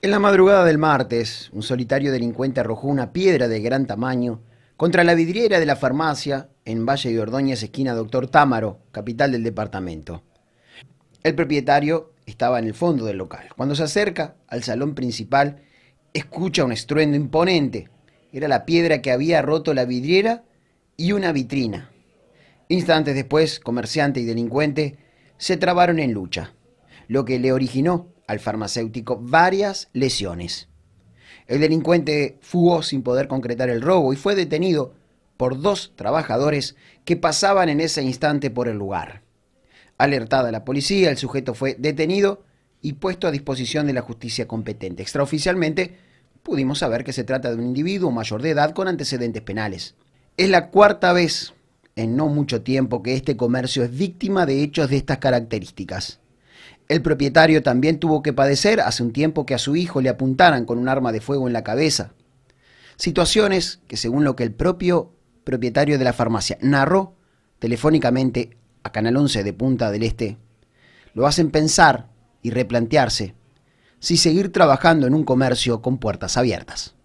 En la madrugada del martes, un solitario delincuente arrojó una piedra de gran tamaño contra la vidriera de la farmacia en Valle de Ordóñez, esquina Doctor Támaro, capital del departamento. El propietario estaba en el fondo del local. Cuando se acerca al salón principal, escucha un estruendo imponente. Era la piedra que había roto la vidriera y una vitrina. Instantes después, comerciante y delincuente se trabaron en lucha lo que le originó al farmacéutico varias lesiones. El delincuente fugó sin poder concretar el robo y fue detenido por dos trabajadores que pasaban en ese instante por el lugar. Alertada la policía, el sujeto fue detenido y puesto a disposición de la justicia competente. Extraoficialmente, pudimos saber que se trata de un individuo mayor de edad con antecedentes penales. Es la cuarta vez en no mucho tiempo que este comercio es víctima de hechos de estas características. El propietario también tuvo que padecer hace un tiempo que a su hijo le apuntaran con un arma de fuego en la cabeza. Situaciones que, según lo que el propio propietario de la farmacia narró telefónicamente a Canal 11 de Punta del Este, lo hacen pensar y replantearse si seguir trabajando en un comercio con puertas abiertas.